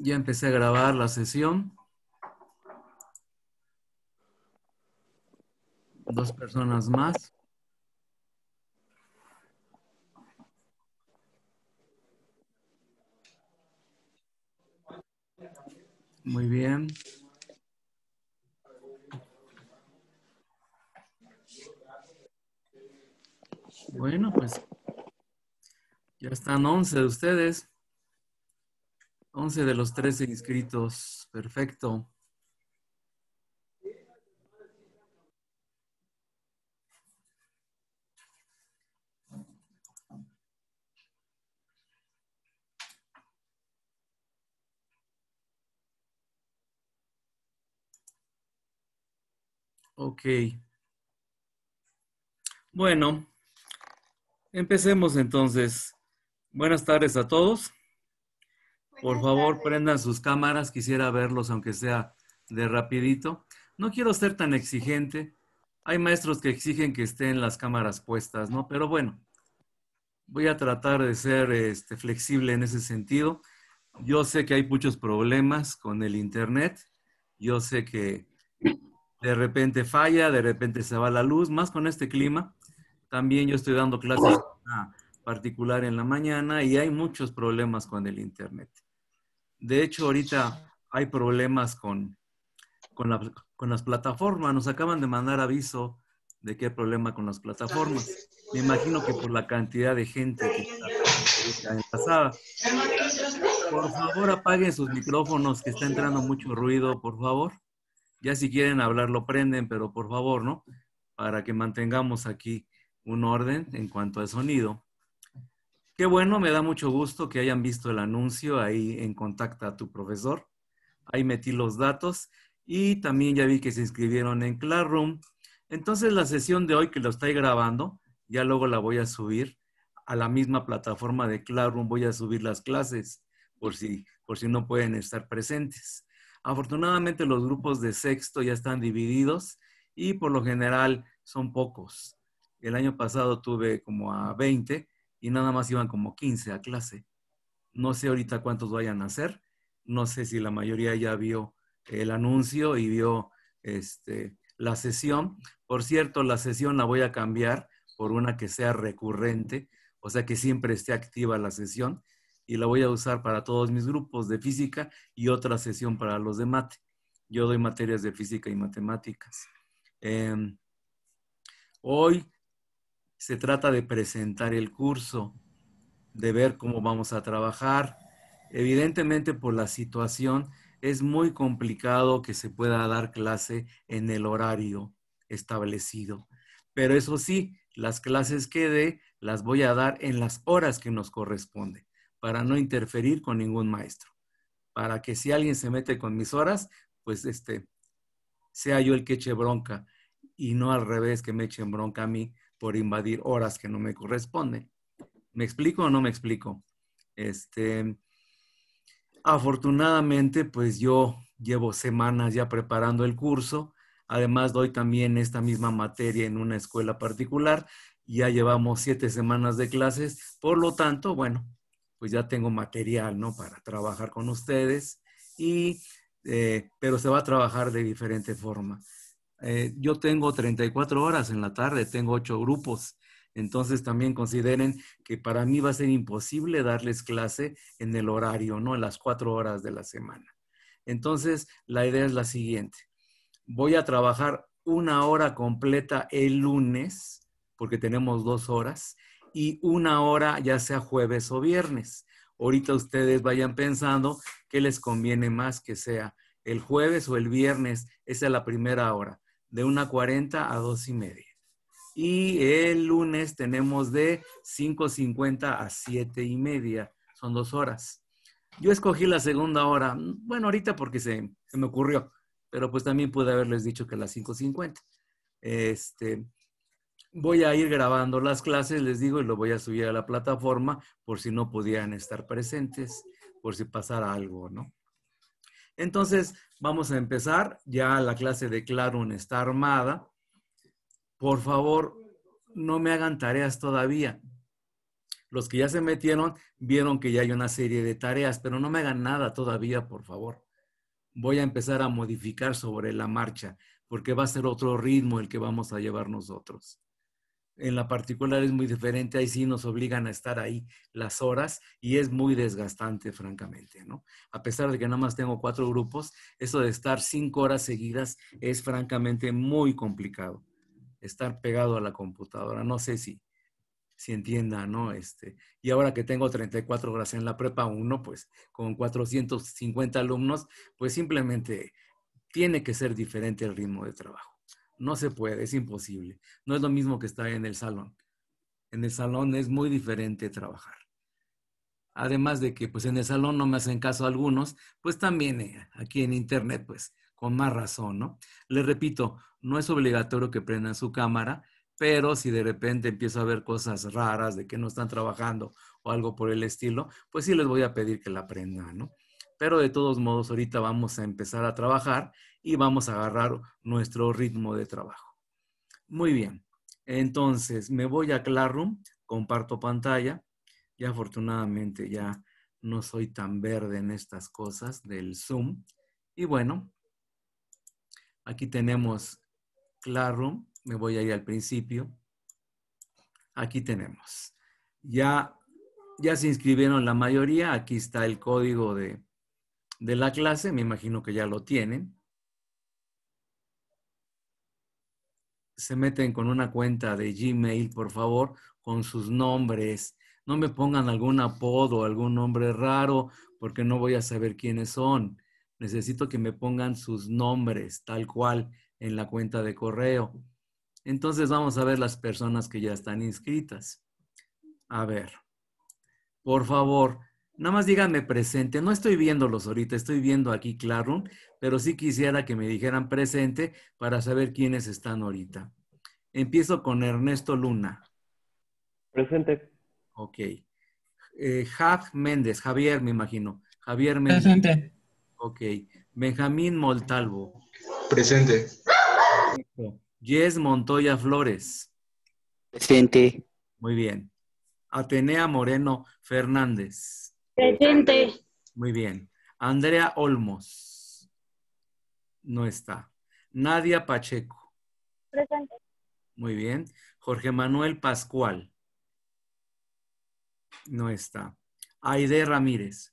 Ya empecé a grabar la sesión. Dos personas más. Muy bien. Bueno, pues ya están 11 de ustedes. Once de los 13 inscritos. Perfecto. Ok. Bueno, empecemos entonces. Buenas tardes a todos. Por favor, prendan sus cámaras, quisiera verlos, aunque sea de rapidito. No quiero ser tan exigente. Hay maestros que exigen que estén las cámaras puestas, ¿no? Pero bueno, voy a tratar de ser este, flexible en ese sentido. Yo sé que hay muchos problemas con el Internet. Yo sé que de repente falla, de repente se va la luz, más con este clima. También yo estoy dando clases particular en la mañana y hay muchos problemas con el Internet. De hecho, ahorita hay problemas con, con, las plataformas. Nos acaban de mandar aviso de que hay problema con las plataformas. Me imagino que por la cantidad de gente que está, pasado. Por favor, apaguen sus micrófonos, que está entrando mucho ruido, por favor. Ya si quieren hablar, lo prenden, pero por favor, ¿no? Para que mantengamos aquí un orden en cuanto al sonido. Qué bueno, me da mucho gusto que hayan visto el anuncio ahí en Contacta a tu profesor. Ahí metí los datos y también ya vi que se inscribieron en Classroom. Entonces la sesión de hoy que lo estoy grabando, ya luego la voy a subir a la misma plataforma de Classroom, voy a subir las clases por si, por si no pueden estar presentes. Afortunadamente los grupos de sexto ya están divididos y por lo general son pocos. El año pasado tuve como a 20 y nada más iban como 15 a clase. No sé ahorita cuántos vayan a hacer no sé si la mayoría ya vio el anuncio y vio este, la sesión. Por cierto, la sesión la voy a cambiar por una que sea recurrente, o sea que siempre esté activa la sesión y la voy a usar para todos mis grupos de física y otra sesión para los de mate. Yo doy materias de física y matemáticas. Em, hoy se trata de presentar el curso, de ver cómo vamos a trabajar. Evidentemente por la situación es muy complicado que se pueda dar clase en el horario establecido. Pero eso sí, las clases que dé las voy a dar en las horas que nos corresponde para no interferir con ningún maestro. Para que si alguien se mete con mis horas, pues este, sea yo el que eche bronca y no al revés que me echen bronca a mí por invadir horas que no me corresponden. ¿Me explico o no me explico? Este, afortunadamente, pues yo llevo semanas ya preparando el curso. Además, doy también esta misma materia en una escuela particular. Ya llevamos siete semanas de clases. Por lo tanto, bueno, pues ya tengo material, ¿no? Para trabajar con ustedes. Y, eh, pero se va a trabajar de diferente forma. Eh, yo tengo 34 horas en la tarde, tengo 8 grupos. Entonces también consideren que para mí va a ser imposible darles clase en el horario, ¿no? En las cuatro horas de la semana. Entonces, la idea es la siguiente. Voy a trabajar una hora completa el lunes, porque tenemos dos horas, y una hora ya sea jueves o viernes. Ahorita ustedes vayan pensando qué les conviene más que sea el jueves o el viernes, esa es la primera hora de 1.40 a 2.30. Y el lunes tenemos de 5.50 a 7.30. Son dos horas. Yo escogí la segunda hora, bueno, ahorita porque se, me ocurrió, pero pues también pude haberles dicho que a las 5.50. Este, voy a ir grabando las clases, les digo, y lo voy a subir a la plataforma por si no pudieran estar presentes, por si pasara algo, ¿no? Entonces, vamos a empezar. Ya la clase de Claro está armada. Por favor, no me hagan tareas todavía. Los que ya se metieron vieron que ya hay una serie de tareas, pero no me hagan nada todavía, por favor. Voy a empezar a modificar sobre la marcha, porque va a ser otro ritmo el que vamos a llevar nosotros en la particular es muy diferente, ahí sí nos obligan a estar ahí las horas y es muy desgastante, francamente, ¿no? A pesar de que nada más tengo cuatro grupos, eso de estar cinco horas seguidas es francamente muy complicado, estar pegado a la computadora, no sé si, si entienda, ¿no? Este, y ahora que tengo 34 horas en la prepa 1, pues con 450 alumnos, pues simplemente tiene que ser diferente el ritmo de trabajo. No se puede, es imposible. No es lo mismo que estar en el salón. En el salón es muy diferente trabajar. Además de que pues en el salón no me hacen caso algunos, pues también eh, aquí en internet pues con más razón, ¿no? Les repito, no es obligatorio que prendan su cámara, pero si de repente empiezo a ver cosas raras de que no están trabajando o algo por el estilo, pues sí les voy a pedir que la prendan, ¿no? Pero de todos modos, ahorita vamos a empezar a trabajar y vamos a agarrar nuestro ritmo de trabajo. Muy bien, entonces me voy a Classroom, comparto pantalla y afortunadamente ya no soy tan verde en estas cosas del Zoom. Y bueno, aquí tenemos Classroom, me voy a ir al principio. Aquí tenemos. Ya, ya se inscribieron la mayoría, aquí está el código de, de la clase, me imagino que ya lo tienen. se meten con una cuenta de Gmail, por favor, con sus nombres. No me pongan algún apodo, algún nombre raro, porque no voy a saber quiénes son. Necesito que me pongan sus nombres tal cual en la cuenta de correo. Entonces vamos a ver las personas que ya están inscritas. A ver, por favor, Nada más díganme presente. No estoy viéndolos ahorita, estoy viendo aquí Claro, pero sí quisiera que me dijeran presente para saber quiénes están ahorita. Empiezo con Ernesto Luna. Presente. Ok. Eh, Jav Méndez, Javier, me imagino. Javier Méndez. Presente. Ok. Benjamín Moltalvo. Presente. Jess Montoya Flores. Presente. Muy bien. Atenea Moreno Fernández. Presente. Muy bien. Andrea Olmos. No está. Nadia Pacheco. Presente. Muy bien. Jorge Manuel Pascual. No está. Aide Ramírez.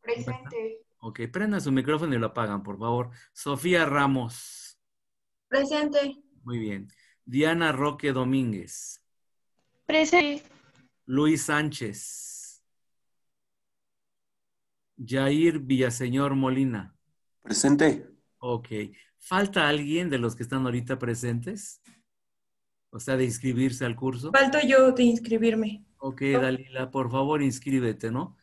Presente. Ok, prendan su micrófono y lo apagan, por favor. Sofía Ramos. Presente. Muy bien. Diana Roque Domínguez. Presente. Luis Sánchez. Jair Villaseñor Molina. Presente. Ok. ¿Falta alguien de los que están ahorita presentes? O sea, de inscribirse al curso. Falto yo de inscribirme. Ok, Dalila, por favor inscríbete, ¿no?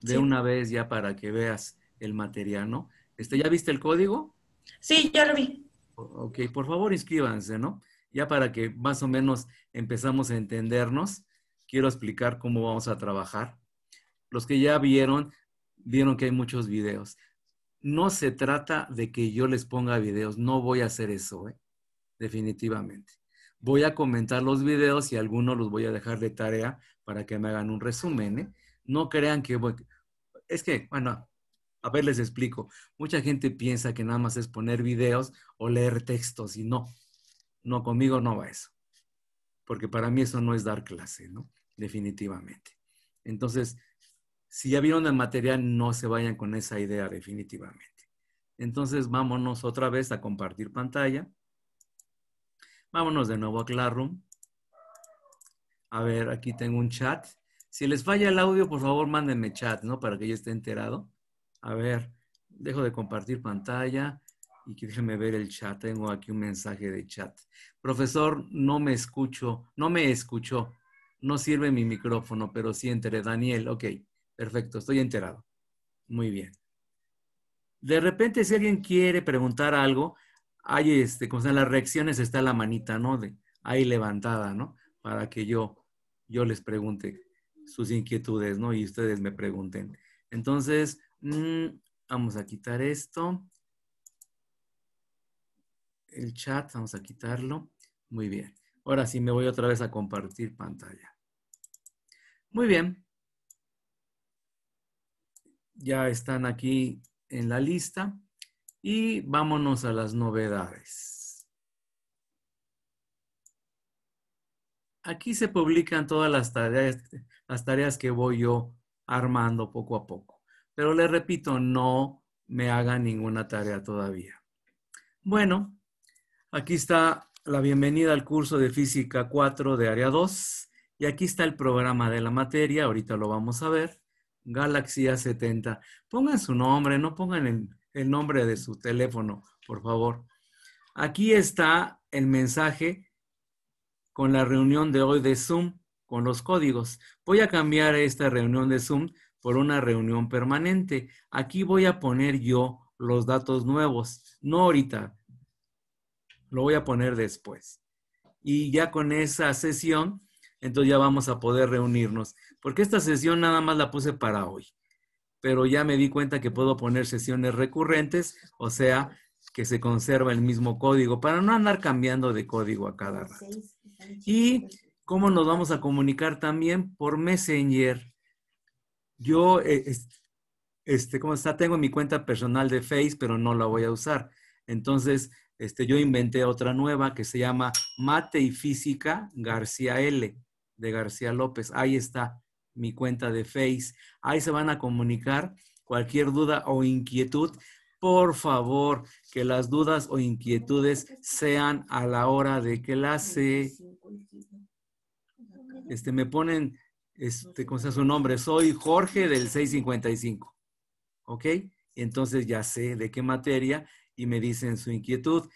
De una vez ya para que veas el material, ¿no? Este, ¿Ya viste el código? Sí, ya lo vi. Ok, por favor inscríbanse, ¿no? Ya para que más o menos empezamos a entendernos, quiero explicar cómo vamos a trabajar. Los que ya vieron, vieron que hay muchos videos. No se trata de que yo les ponga videos, no voy a hacer eso, ¿eh? definitivamente. Voy a comentar los videos y algunos los voy a dejar de tarea para que me hagan un resumen. ¿eh? No crean que voy... Es que, bueno, a ver, les explico. Mucha gente piensa que nada más es poner videos o leer textos y no, no, conmigo no va eso. Porque para mí eso no es dar clase, ¿no? Definitivamente. Entonces, si ya vieron el material, no se vayan con esa idea definitivamente. Entonces, vámonos otra vez a compartir pantalla. Vámonos de nuevo a Classroom. A ver, aquí tengo un chat. Si les falla el audio, por favor, mándenme chat, ¿no? Para que yo esté enterado. A ver, dejo de compartir pantalla y déjenme ver el chat. Tengo aquí un mensaje de chat. Profesor, no me escucho, no me escuchó. No sirve mi micrófono, pero sí entre Daniel. Ok. Perfecto, estoy enterado. Muy bien. De repente, si alguien quiere preguntar algo, hay este, como están las reacciones, está la manita, ¿no? ahí levantada, ¿no? Para que yo, yo les pregunte sus inquietudes, ¿no? Y ustedes me pregunten. Entonces, mm, vamos a quitar esto. El chat, vamos a quitarlo. Muy bien. Ahora sí me voy otra vez a compartir pantalla. Muy bien ya están aquí en la lista y vámonos a las novedades. Aquí se publican todas las tareas, las tareas que voy yo armando poco a poco. Pero les repito, no me hagan ninguna tarea todavía. Bueno, aquí está la bienvenida al curso de Física 4 de Área 2 y aquí está el programa de la materia, ahorita lo vamos a ver. Galaxia 70 Pongan su nombre, no pongan el nombre de su teléfono, por favor. Aquí está el mensaje con la reunión de hoy de Zoom con los códigos. Voy a cambiar esta reunión de Zoom por una reunión permanente. Aquí voy a poner yo los datos nuevos, no ahorita. Lo voy a poner después. Y ya con esa sesión entonces ya vamos a poder reunirnos. Porque esta sesión nada más la puse para hoy, pero ya me di cuenta que puedo poner sesiones recurrentes, o sea, que se conserva el mismo código, para no andar cambiando de código a cada rato. Y cómo nos vamos a comunicar también por Messenger. Yo, eh, este, como está, tengo mi cuenta personal de Face, pero no la voy a usar. Entonces, este, yo inventé otra nueva que se llama Mate y Física García L de García López. Ahí está mi cuenta de Face. Ahí se van a comunicar cualquier duda o inquietud. Por favor, que las dudas o inquietudes sean a la hora de clase. Eh, este, me ponen, este, ¿cómo sea su nombre? Soy Jorge del 655. ¿Ok? Entonces ya sé de qué materia y me dicen su inquietud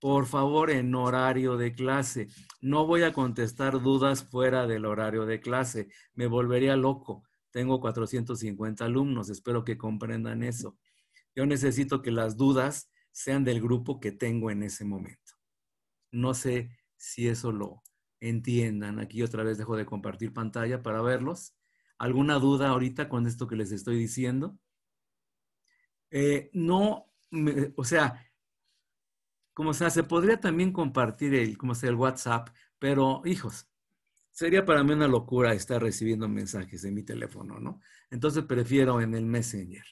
por favor, en horario de clase. No voy a contestar dudas fuera del horario de clase. Me volvería loco. Tengo 450 alumnos, espero que comprendan eso. Yo necesito que las dudas sean del grupo que tengo en ese momento. No sé si eso lo entiendan. Aquí otra vez dejo de compartir pantalla para verlos. ¿Alguna duda ahorita con esto que les estoy diciendo? Eh, no, o sea, como sea, se podría también compartir el, como sea, el WhatsApp, pero hijos, sería para mí una locura estar recibiendo mensajes en mi teléfono, ¿no? Entonces prefiero en el Messenger.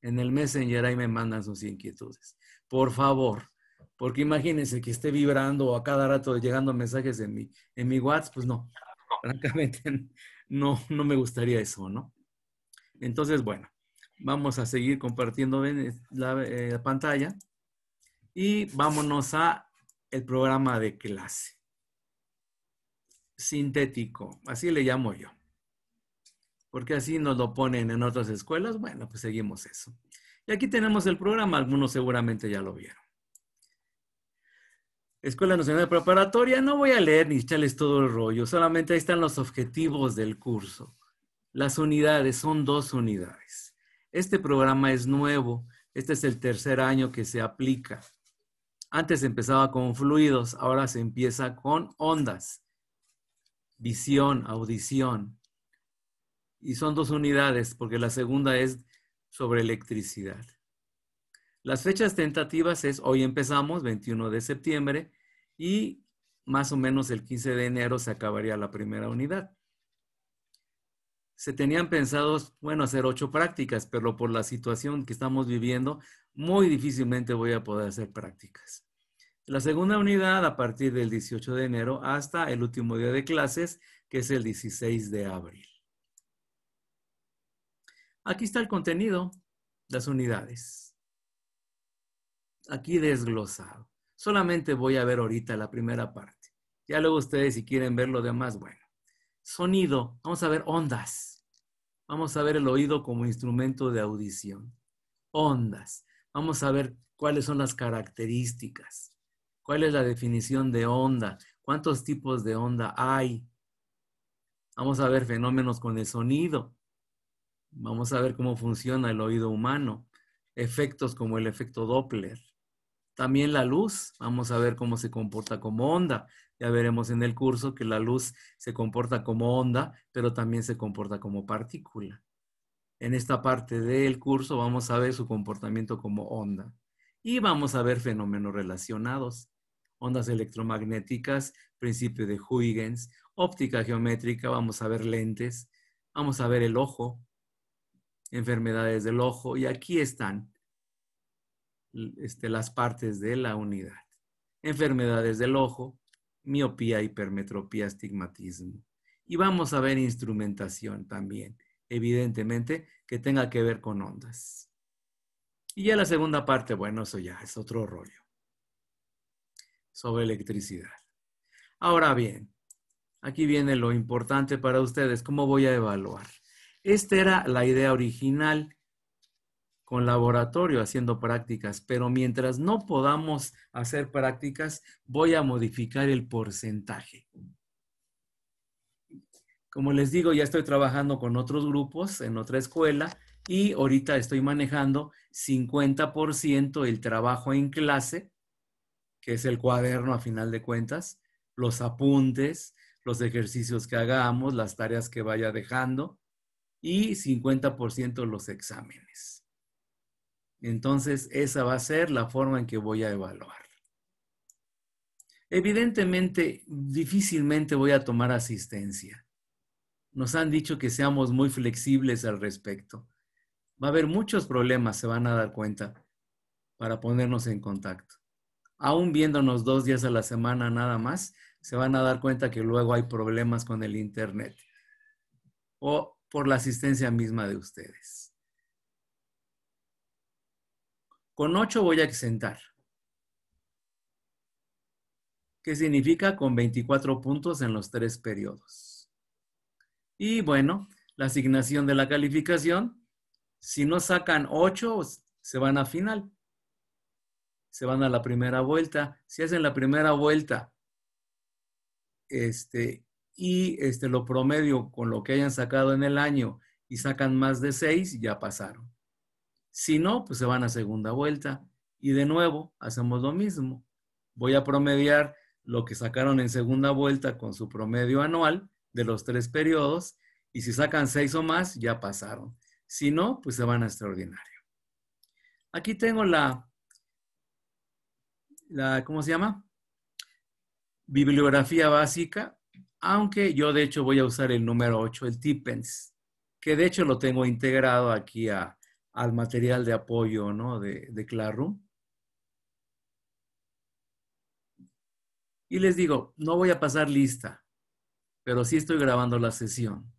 En el Messenger ahí me mandan sus inquietudes. Por favor, porque imagínense que esté vibrando a cada rato llegando mensajes en mi, en mi WhatsApp, pues no, francamente no, no me gustaría eso, ¿no? Entonces, bueno, vamos a seguir compartiendo eh, la pantalla. Y vámonos a el programa de clase. Sintético, así le llamo yo. Porque así nos lo ponen en otras escuelas. Bueno, pues seguimos eso. Y aquí tenemos el programa, algunos seguramente ya lo vieron. Escuela Nacional Preparatoria, no voy a leer ni echarles todo el rollo, solamente ahí están los objetivos del curso. Las unidades, son dos unidades. Este programa es nuevo, este es el tercer año que se aplica. Antes empezaba con fluidos, ahora se empieza con ondas. Visión, audición. Y son dos unidades, porque la segunda es sobre electricidad. Las fechas tentativas es hoy empezamos, 21 de septiembre, y más o menos el 15 de enero se acabaría la primera unidad se tenían pensados, bueno, hacer ocho prácticas, pero por la situación que estamos viviendo, muy difícilmente voy a poder hacer prácticas. La segunda unidad a partir del 18 de enero hasta el último día de clases, que es el 16 de abril. Aquí está el contenido, las unidades. Aquí desglosado. Solamente voy a ver ahorita la primera parte. Ya luego ustedes si quieren ver lo demás, bueno. Sonido, vamos a ver ondas. Vamos a ver el oído como instrumento de audición. Ondas. Vamos a ver cuáles son las características. ¿Cuál es la definición de onda? ¿Cuántos tipos de onda hay? Vamos a ver fenómenos con el sonido. Vamos a ver cómo funciona el oído humano. Efectos como el efecto Doppler. También la luz, vamos a ver cómo se comporta como onda. Ya veremos en el curso que la luz se comporta como onda, pero también se comporta como partícula. En esta parte del curso vamos a ver su comportamiento como onda. Y vamos a ver fenómenos relacionados. Ondas electromagnéticas, principio de Huygens, óptica geométrica, vamos a ver lentes, vamos a ver el ojo, enfermedades del ojo. Y aquí están este, las partes de la unidad. Enfermedades del ojo, miopía, hipermetropía, astigmatismo. Y vamos a ver instrumentación también, evidentemente, que tenga que ver con ondas. Y ya la segunda parte, bueno, eso ya es otro rollo sobre electricidad. Ahora bien, aquí viene lo importante para ustedes, ¿cómo voy a evaluar? Esta era la idea original con laboratorio haciendo prácticas, pero mientras no podamos hacer prácticas, voy a modificar el porcentaje. Como les digo, ya estoy trabajando con otros grupos en otra escuela y ahorita estoy manejando 50% el trabajo en clase, que es el cuaderno a final de cuentas, los apuntes, los ejercicios que hagamos, las tareas que vaya dejando y 50% los exámenes. Entonces, esa va a ser la forma en que voy a evaluar. Evidentemente, difícilmente voy a tomar asistencia. Nos han dicho que seamos muy flexibles al respecto. Va a haber muchos problemas, se van a dar cuenta, para ponernos en contacto. Aún viéndonos dos días a la semana nada más, se van a dar cuenta que luego hay problemas con el Internet o por la asistencia misma de ustedes. Con 8 voy a exentar. ¿Qué significa? Con 24 puntos en los tres periodos. Y bueno, la asignación de la calificación, si no sacan 8, se van a final. Se van a la primera vuelta. Si hacen la primera vuelta este, y este, lo promedio con lo que hayan sacado en el año y sacan más de 6, ya pasaron. Si no, pues se van a segunda vuelta y de nuevo hacemos lo mismo. Voy a promediar lo que sacaron en segunda vuelta con su promedio anual de los tres periodos y si sacan seis o más, ya pasaron. Si no, pues se van a extraordinario. Aquí tengo la, la ¿cómo se llama? Bibliografía básica, aunque yo de hecho voy a usar el número 8, el Tippens, que de hecho lo tengo integrado aquí a, al material de apoyo ¿no? de, Claro. Y les digo, no voy a pasar lista, pero sí estoy grabando la sesión.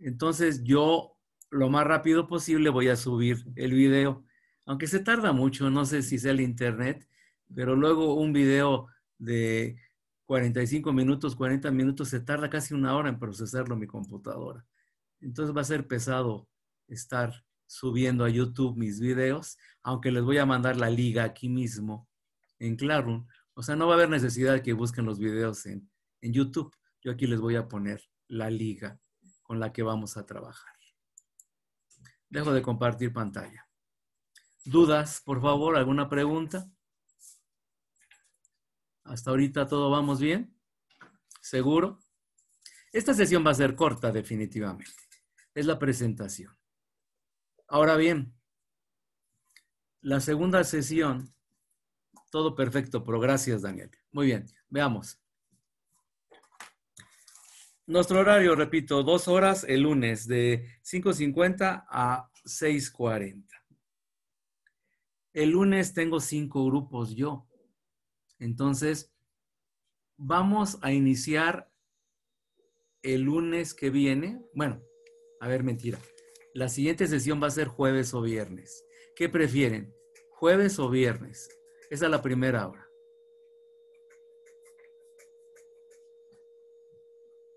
Entonces yo lo más rápido posible voy a subir el video, aunque se tarda mucho, no sé si sea el internet, pero luego un video de 45 minutos, 40 minutos, se tarda casi una hora en procesarlo mi computadora. Entonces va a ser pesado estar subiendo a YouTube mis videos, aunque les voy a mandar la liga aquí mismo en Classroom. O sea, no va a haber necesidad de que busquen los videos en, en YouTube. Yo aquí les voy a poner la liga con la que vamos a trabajar. Dejo de compartir pantalla. ¿Dudas, por favor? ¿Alguna pregunta? Hasta ahorita todo vamos bien. ¿Seguro? Esta sesión va a ser corta definitivamente es la presentación. Ahora bien, la segunda sesión, todo perfecto, pero gracias Daniel. Muy bien, veamos. Nuestro horario, repito, dos horas el lunes de 5.50 a 6.40. El lunes tengo cinco grupos yo. Entonces, vamos a iniciar el lunes que viene. Bueno, a ver, mentira. La siguiente sesión va a ser jueves o viernes. ¿Qué prefieren? ¿Jueves o viernes? Esa es la primera hora.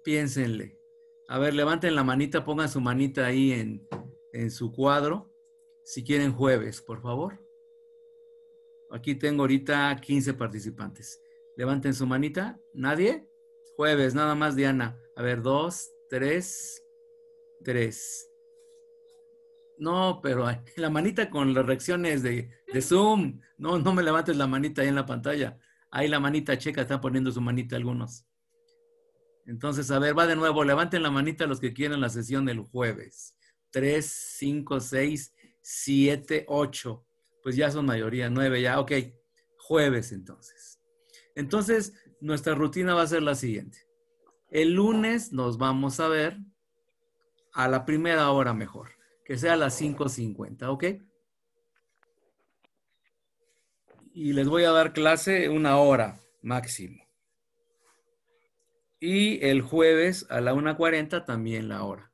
Piénsenle. A ver, levanten la manita, pongan su manita ahí en, en su cuadro. Si quieren jueves, por favor. Aquí tengo ahorita 15 participantes. Levanten su manita. ¿Nadie? Jueves, nada más Diana. A ver, dos, tres, tres. No, pero la manita con las reacciones de, Zoom. No, no me levantes la manita ahí en la pantalla. Ahí la manita checa, está poniendo su manita algunos. Entonces, a ver, va de nuevo. Levanten la manita los que quieran la sesión del jueves. 3, 5, 6, siete, 8. Pues ya son mayoría, nueve ya. Ok, jueves entonces. Entonces, nuestra rutina va a ser la siguiente. El lunes nos vamos a ver a la primera hora mejor, que sea a las 5.50, ¿ok? Y les voy a dar clase una hora máximo. Y el jueves a la 1.40 también la hora.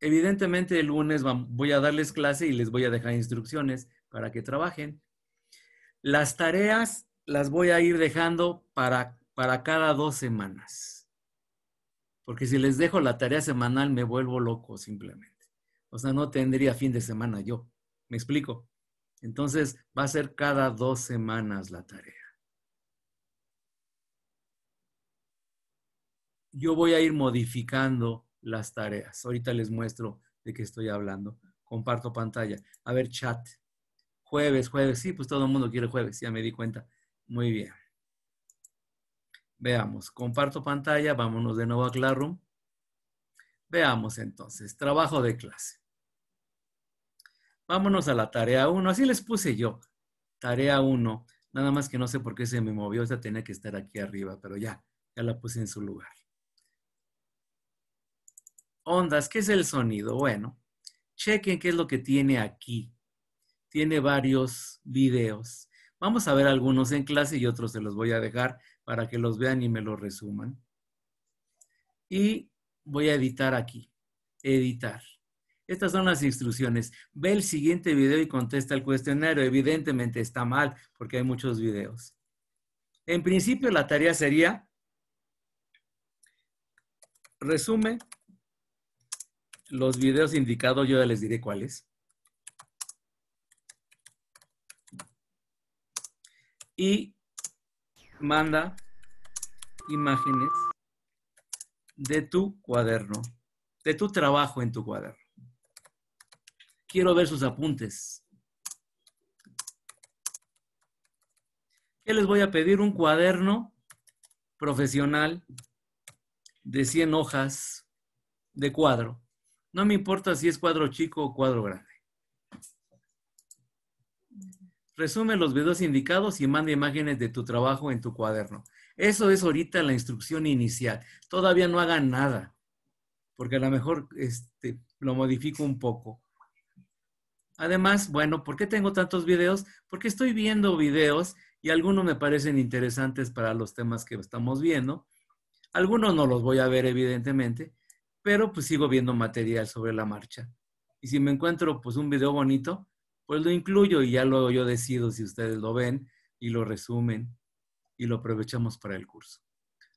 Evidentemente el lunes voy a darles clase y les voy a dejar instrucciones para que trabajen. Las tareas las voy a ir dejando para, para cada dos semanas porque si les dejo la tarea semanal me vuelvo loco simplemente. O sea, no tendría fin de semana yo. ¿Me explico? Entonces va a ser cada dos semanas la tarea. Yo voy a ir modificando las tareas. Ahorita les muestro de qué estoy hablando. Comparto pantalla. A ver, chat. Jueves, jueves. Sí, pues todo el mundo quiere jueves, ya me di cuenta. Muy bien. Veamos, comparto pantalla, vámonos de nuevo a Classroom. Veamos entonces, trabajo de clase. Vámonos a la tarea 1, así les puse yo. Tarea 1, nada más que no sé por qué se me movió, esa tenía que estar aquí arriba, pero ya, ya la puse en su lugar. Ondas, ¿qué es el sonido? Bueno, chequen qué es lo que tiene aquí. Tiene varios videos. Vamos a ver algunos en clase y otros se los voy a dejar para que los vean y me los resuman. Y voy a editar aquí. Editar. Estas son las instrucciones. Ve el siguiente video y contesta el cuestionario. Evidentemente está mal porque hay muchos videos. En principio la tarea sería resume los videos indicados, yo ya les diré cuáles. Y manda imágenes de tu cuaderno, de tu trabajo en tu cuaderno. Quiero ver sus apuntes. Yo les voy a pedir? Un cuaderno profesional de 100 hojas de cuadro. No me importa si es cuadro chico o cuadro grande. Resume los videos indicados y manda imágenes de tu trabajo en tu cuaderno. Eso es ahorita la instrucción inicial. Todavía no hagan nada, porque a lo mejor este, lo modifico un poco. Además, bueno, ¿por qué tengo tantos videos? Porque estoy viendo videos y algunos me parecen interesantes para los temas que estamos viendo. Algunos no los voy a ver, evidentemente, pero pues sigo viendo material sobre la marcha. Y si me encuentro pues un video bonito, pues lo incluyo y ya lo yo decido si ustedes lo ven y lo resumen y lo aprovechamos para el curso.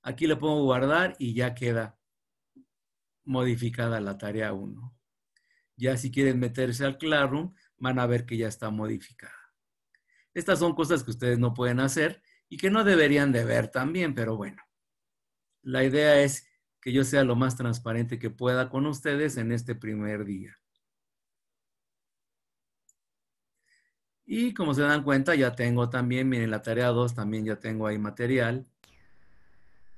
Aquí le pongo guardar y ya queda modificada la tarea 1. Ya si quieren meterse al Classroom, van a ver que ya está modificada. Estas son cosas que ustedes no pueden hacer y que no deberían de ver también, pero bueno. La idea es que yo sea lo más transparente que pueda con ustedes en este primer día. Y como se dan cuenta, ya tengo también, miren, la tarea 2 también ya tengo ahí material.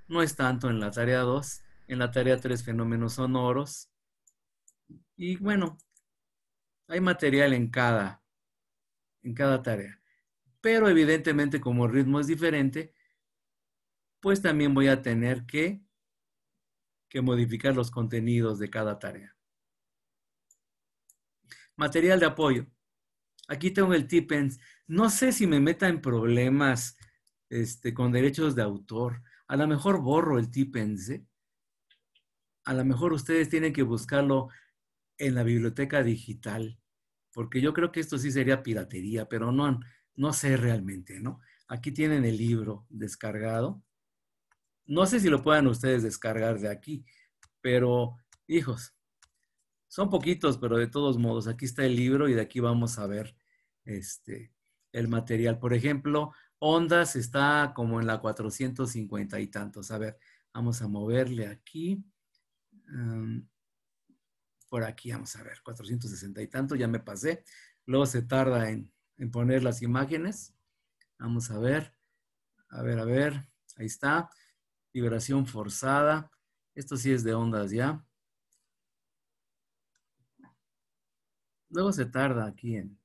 No es tanto en la tarea 2, en la tarea 3 fenómenos sonoros. Y bueno, hay material en cada, en cada tarea. Pero evidentemente como el ritmo es diferente, pues también voy a tener que, que modificar los contenidos de cada tarea. Material de apoyo. Aquí tengo el tipens. No sé si me meta en problemas este, con derechos de autor. A lo mejor borro el tipens. ¿eh? A lo mejor ustedes tienen que buscarlo en la biblioteca digital, porque yo creo que esto sí sería piratería, pero no, no sé realmente, ¿no? Aquí tienen el libro descargado. No sé si lo puedan ustedes descargar de aquí, pero hijos, son poquitos, pero de todos modos, aquí está el libro y de aquí vamos a ver este, el material. Por ejemplo, ondas está como en la 450 y tantos. A ver, vamos a moverle aquí. Em, por aquí, vamos a ver, 460 y tanto, ya me pasé. Luego se tarda en, en poner las imágenes. Vamos a ver, a ver, a ver, ahí está. Liberación forzada. Esto sí es de ondas ya. Luego se tarda aquí en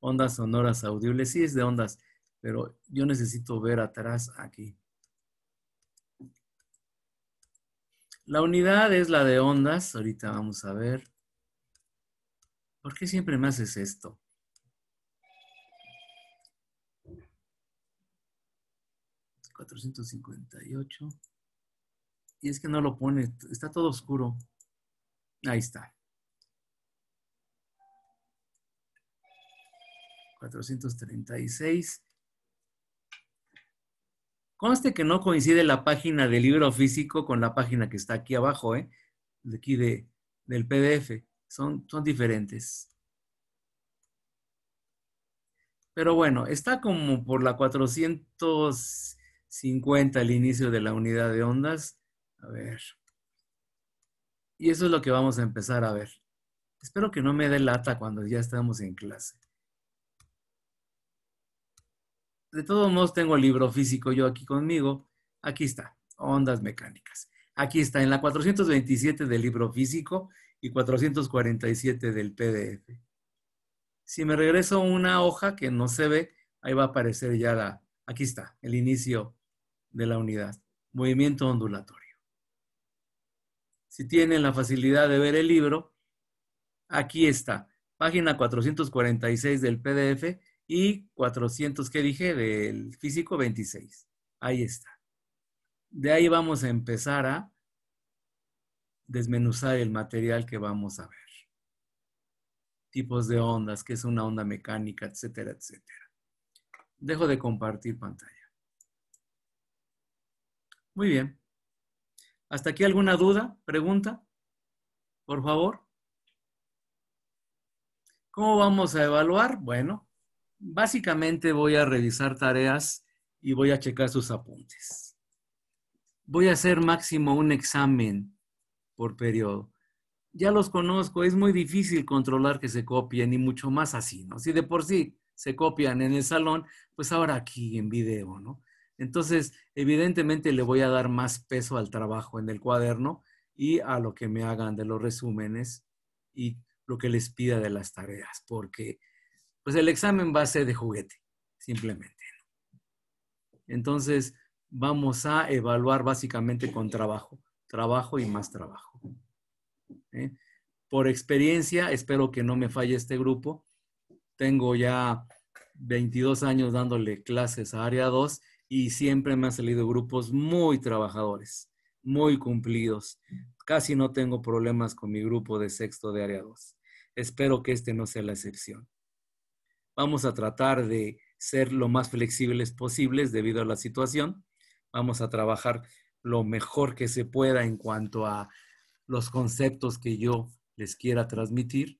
ondas sonoras audibles. Sí es de ondas, pero yo necesito ver atrás aquí. La unidad es la de ondas. Ahorita vamos a ver. ¿Por qué siempre me haces esto? ¿458? Y es que no lo pone. Está todo oscuro. Ahí está. 436. Conste que no coincide la página del libro físico con la página que está aquí abajo, ¿eh? de aquí de, del PDF. Son, son diferentes. Pero bueno, está como por la 450 el inicio de la unidad de ondas. A ver. Y eso es lo que vamos a empezar a ver. Espero que no me dé lata cuando ya estamos en clase. de todos modos tengo el libro físico yo aquí conmigo. Aquí está, ondas mecánicas. Aquí está, en la 427 del libro físico y 447 del PDF. Si me regreso una hoja que no se ve, ahí va a aparecer ya la, aquí está, el inicio de la unidad, movimiento ondulatorio. Si tienen la facilidad de ver el libro, aquí está, página 446 del PDF y 400 que dije del físico 26. Ahí está. De ahí vamos a empezar a desmenuzar el material que vamos a ver. Tipos de ondas, qué es una onda mecánica, etcétera, etcétera. Dejo de compartir pantalla. Muy bien. ¿Hasta aquí alguna duda, pregunta? Por favor. ¿Cómo vamos a evaluar? Bueno, Básicamente voy a revisar tareas y voy a checar sus apuntes. Voy a hacer máximo un examen por periodo. Ya los conozco, es muy difícil controlar que se copien y mucho más así, ¿no? Si de por sí se copian en el salón, pues ahora aquí en video, ¿no? Entonces, evidentemente le voy a dar más peso al trabajo en el cuaderno y a lo que me hagan de los resúmenes y lo que les pida de las tareas, porque pues el examen va a ser de juguete, simplemente. Entonces, vamos a evaluar básicamente con trabajo, trabajo y más trabajo. ¿eh? Por experiencia, espero que no me falle este grupo. Tengo ya 22 años dándole clases a Área 2 y siempre me han salido grupos muy trabajadores, muy cumplidos. Casi no tengo problemas con mi grupo de sexto de Área 2. Espero que este no sea la excepción. Vamos a tratar de ser lo más flexibles posibles debido a la situación. Vamos a trabajar lo mejor que se pueda en cuanto a los conceptos que yo les quiera transmitir.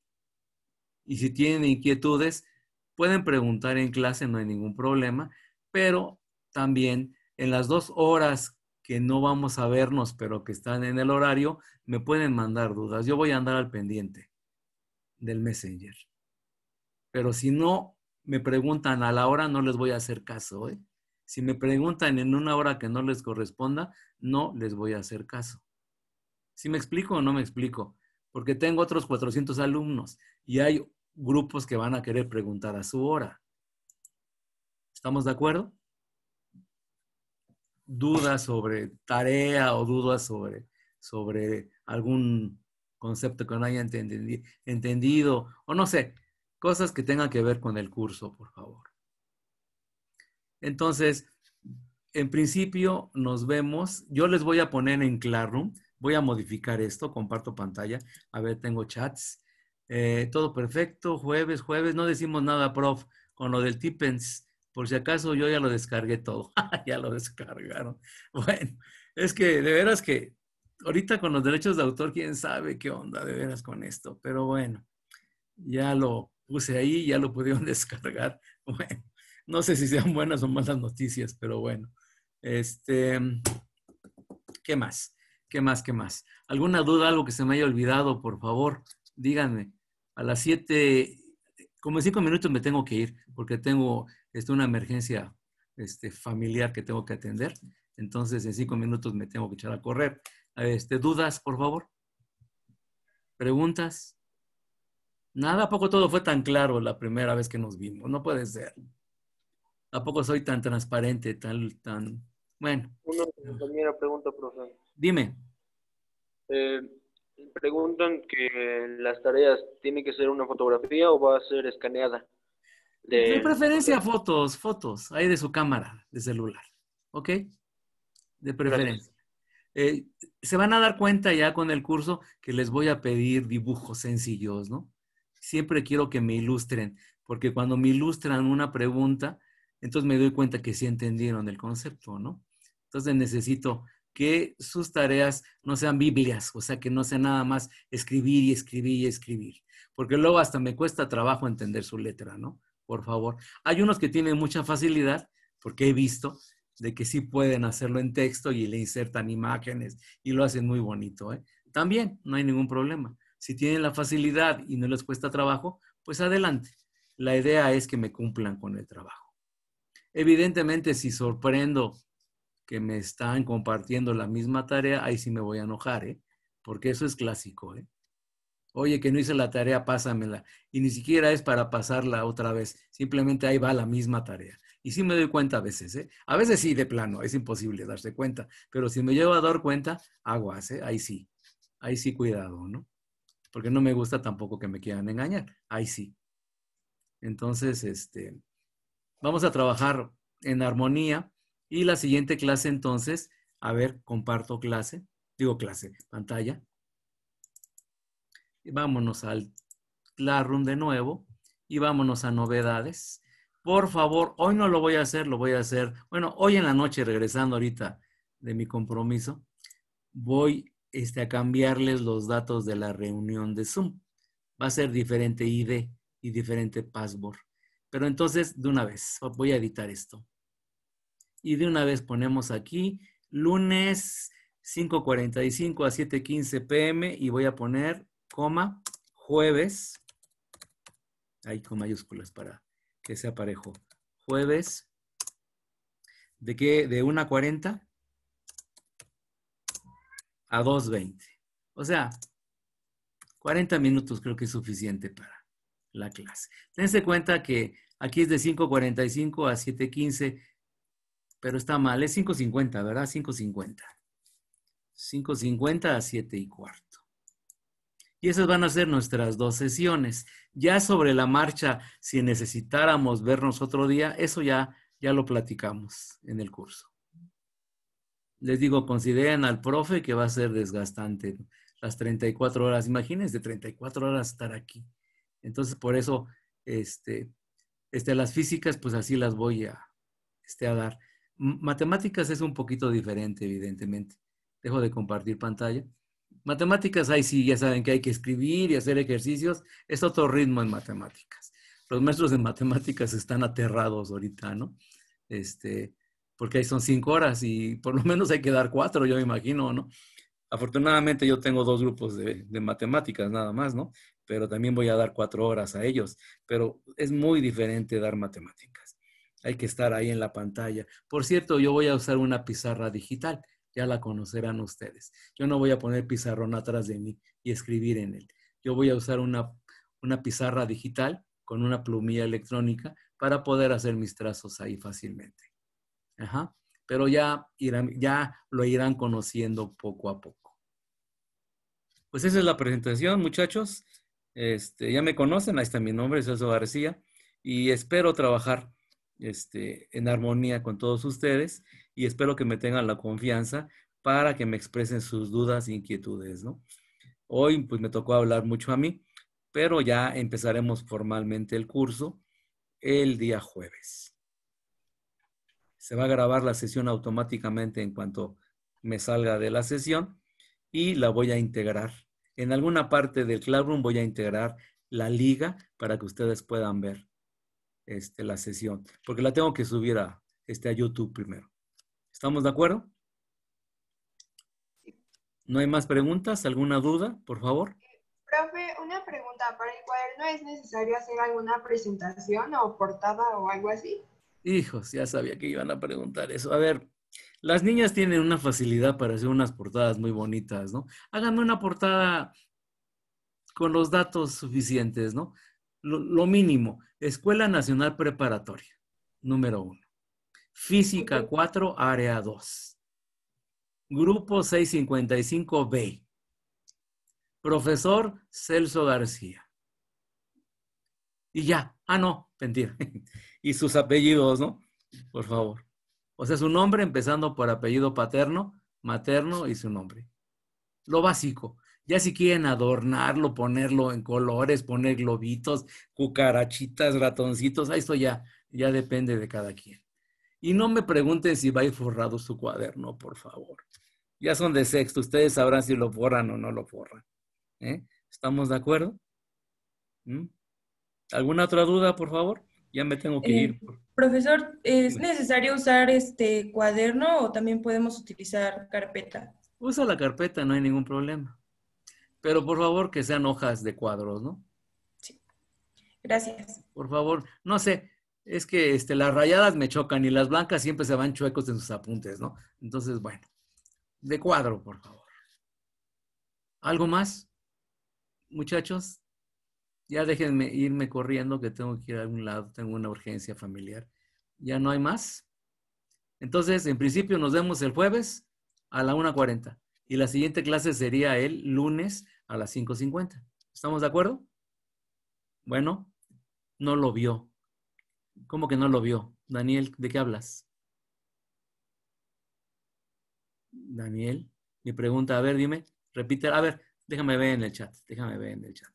Y si tienen inquietudes, pueden preguntar en clase, no hay ningún problema, pero también en las dos horas que no vamos a vernos, pero que están en el horario, me pueden mandar dudas. Yo voy a andar al pendiente del Messenger. Pero si no me preguntan a la hora, no les voy a hacer caso. ¿eh? Si me preguntan en una hora que no les corresponda, no les voy a hacer caso. ¿Si me explico o no me explico? Porque tengo otros 400 alumnos y hay grupos que van a querer preguntar a su hora. ¿Estamos de acuerdo? Dudas sobre tarea o dudas sobre, sobre algún concepto que no haya entendido o no sé, Cosas que tengan que ver con el curso, por favor. Entonces, en principio nos vemos. Yo les voy a poner en Classroom. Voy a modificar esto. Comparto pantalla. A ver, tengo chats. Eh, todo perfecto. Jueves, jueves. No decimos nada, prof, con lo del Tippens. Por si acaso yo ya lo descargué todo. ya lo descargaron. Bueno, es que de veras que ahorita con los derechos de autor, quién sabe qué onda de veras con esto. Pero bueno, ya lo puse ahí, ya lo pudieron descargar. Bueno, no sé si sean buenas o malas noticias, pero bueno. Este, ¿Qué más? ¿Qué más? ¿Qué más? ¿Alguna duda, algo que se me haya olvidado, por favor? Díganme. A las 7, como en 5 minutos me tengo que ir, porque tengo este, una emergencia este, familiar que tengo que atender. Entonces, en cinco minutos me tengo que echar a correr. Este, ¿Dudas, por favor? ¿Preguntas? Nada, ¿a poco todo fue tan claro la primera vez que nos vimos? No puede ser. ¿A poco soy tan transparente, tan... tan... Bueno. Una pregunta, profe. Dime. Eh, preguntan que las tareas tienen que ser una fotografía o va a ser escaneada. De, preferencia fotos, fotos, ahí de su cámara, de celular. ¿Ok? De preferencia. Eh, se van a dar cuenta ya con el curso que les voy a pedir dibujos sencillos, ¿no? siempre quiero que me ilustren, porque cuando me ilustran una pregunta, entonces me doy cuenta que sí entendieron el concepto, ¿no? Entonces necesito que sus tareas no sean Biblias, o sea, que no sea nada más escribir y escribir y escribir, porque luego hasta me cuesta trabajo entender su letra, ¿no? Por favor. Hay unos que tienen mucha facilidad, porque he visto de que sí pueden hacerlo en texto y le insertan imágenes y lo hacen muy bonito, ¿eh? También, no hay ningún problema. Si tienen la facilidad y no les cuesta trabajo, pues adelante. La idea es que me cumplan con el trabajo. Evidentemente, si sorprendo que me están compartiendo la misma tarea, ahí sí me voy a enojar, ¿eh? porque eso es clásico. ¿eh? Oye, que no hice la tarea, pásamela. Y ni siquiera es para pasarla otra vez, simplemente ahí va la misma tarea. Y sí me doy cuenta a veces, ¿eh? a veces sí, de plano, es imposible darse cuenta, pero si me llevo a dar cuenta, aguas, ¿eh? ahí sí, ahí sí cuidado, ¿no? porque no me gusta tampoco que me quieran engañar. Ahí sí. Entonces, este, vamos a trabajar en armonía y la siguiente clase entonces, a ver, comparto clase, digo clase, pantalla. Y vámonos al Classroom de nuevo y vámonos a novedades. Por favor, hoy no lo voy a hacer, lo voy a hacer, bueno, hoy en la noche, regresando ahorita de mi compromiso, voy este, a cambiarles los datos de la reunión de Zoom. Va a ser diferente ID y diferente password. Pero entonces, de una vez, voy a editar esto. Y de una vez ponemos aquí lunes 5.45 a 7.15 pm y voy a poner coma jueves. Ahí con mayúsculas para que sea parejo. Jueves. ¿De qué? ¿De 40? a 2.20. O sea, 40 minutos creo que es suficiente para la clase. Tense cuenta que aquí es de 5.45 a 7.15, pero está mal, es 5.50, ¿verdad? 5.50. 5.50 a 7 y cuarto. Y esas van a ser nuestras dos sesiones. Ya sobre la marcha, si necesitáramos vernos otro día, eso ya, ya lo platicamos en el curso les digo, consideren al profe que va a ser desgastante las 34 horas. Imagínense, 34 horas estar aquí. Entonces, por eso, este, este, las físicas, pues así las voy a, este, a dar. Matemáticas es un poquito diferente, evidentemente. Dejo de compartir pantalla. Matemáticas, ahí sí, ya saben que hay que escribir y hacer ejercicios. Es otro ritmo en matemáticas. Los maestros de matemáticas están aterrados ahorita, ¿no? Este, porque ahí son cinco horas y por lo menos hay que dar cuatro, yo me imagino, ¿no? Afortunadamente yo tengo dos grupos de, matemáticas nada más, ¿no? Pero también voy a dar cuatro horas a ellos, pero es muy diferente dar matemáticas. Hay que estar ahí en la pantalla. Por cierto, yo voy a usar una pizarra digital, ya la conocerán ustedes. Yo no voy a poner pizarrón atrás de mí y escribir en él. Yo voy a usar una, una pizarra digital con una plumilla electrónica para poder hacer mis trazos ahí fácilmente. Ajá. Pero ya, ya lo irán conociendo poco a poco. Pues esa es la presentación, muchachos. Este, ya me conocen, ahí está mi nombre, Celso García, y espero trabajar este, en armonía con todos ustedes y espero que me tengan la confianza para que me expresen sus dudas e inquietudes, ¿no? Hoy pues me tocó hablar mucho a mí, pero ya empezaremos formalmente el curso el día jueves se va a grabar la sesión automáticamente en cuanto me salga de la sesión y la voy a integrar. En alguna parte del Classroom voy a integrar la liga para que ustedes puedan ver este, la sesión, porque la tengo que subir a, este, a YouTube primero. ¿Estamos de acuerdo? ¿No hay más preguntas? ¿Alguna duda, por favor? Profe, una pregunta. ¿Para el cuaderno es necesario hacer alguna presentación o portada o algo así? Hijos, ya sabía que iban a preguntar eso. A ver, las niñas tienen una facilidad para hacer unas portadas muy bonitas, ¿no? Háganme una portada con los datos suficientes, ¿no? Lo, mínimo, Escuela Nacional Preparatoria, número uno. Física 4, área 2. Grupo 655B. Profesor Celso García. Y ya. Ah, no, mentira, y sus apellidos, ¿no? Por favor. O sea, su nombre empezando por apellido paterno, materno y su nombre. Lo básico. Ya si quieren adornarlo, ponerlo en colores, poner globitos, cucarachitas, ratoncitos, esto ya, ya depende de cada quien. Y no me pregunten si va a ir forrado su cuaderno, por favor. Ya son de sexto, ustedes sabrán si lo forran o no lo forran. ¿Eh? ¿Estamos de acuerdo? ¿Mm? ¿Alguna otra duda, por favor? Ya me tengo que eh, ir. Profesor, ¿es necesario usar este cuaderno o también podemos utilizar carpeta? Usa la carpeta, no hay ningún problema. Pero por favor que sean hojas de cuadros, ¿no? Sí. Gracias. Por favor, no sé, es que este, las rayadas me chocan y las blancas siempre se van chuecos en sus apuntes, ¿no? Entonces, bueno, de cuadro, por favor. ¿Algo más, muchachos? ya déjenme irme corriendo que tengo que ir a algún lado, tengo una urgencia familiar. Ya no hay más. Entonces, en principio nos vemos el jueves a la 1.40 y la siguiente clase sería el lunes a las 5.50. ¿Estamos de acuerdo? Bueno, no lo vio. ¿Cómo que no lo vio? Daniel, ¿de qué hablas? Daniel, mi pregunta, a ver, dime, repite, a ver, déjame ver en el chat, déjame ver en el chat.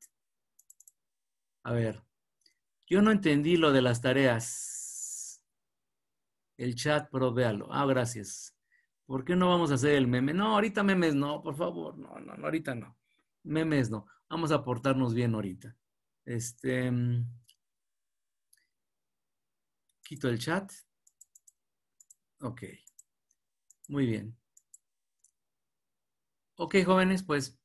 A ver, yo no entendí lo de las tareas. El chat, pero véalo. Ah, gracias. ¿Por qué no vamos a hacer el meme? No, ahorita memes no, por favor. No, no, no ahorita no. Memes no. Vamos a portarnos bien ahorita. Este. Mm, quito el chat. Ok. Muy bien. Ok, jóvenes, pues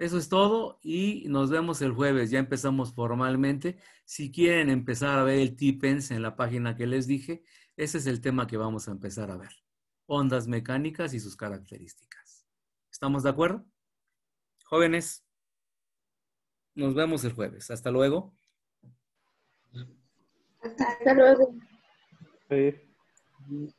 eso es todo y nos vemos el jueves. Ya empezamos formalmente. Si quieren empezar a ver el t en la página que les dije, ese es el tema que vamos a empezar a ver. Ondas mecánicas y sus características. ¿Estamos de acuerdo? Jóvenes, nos vemos el jueves. Hasta luego. Hasta luego. Sí.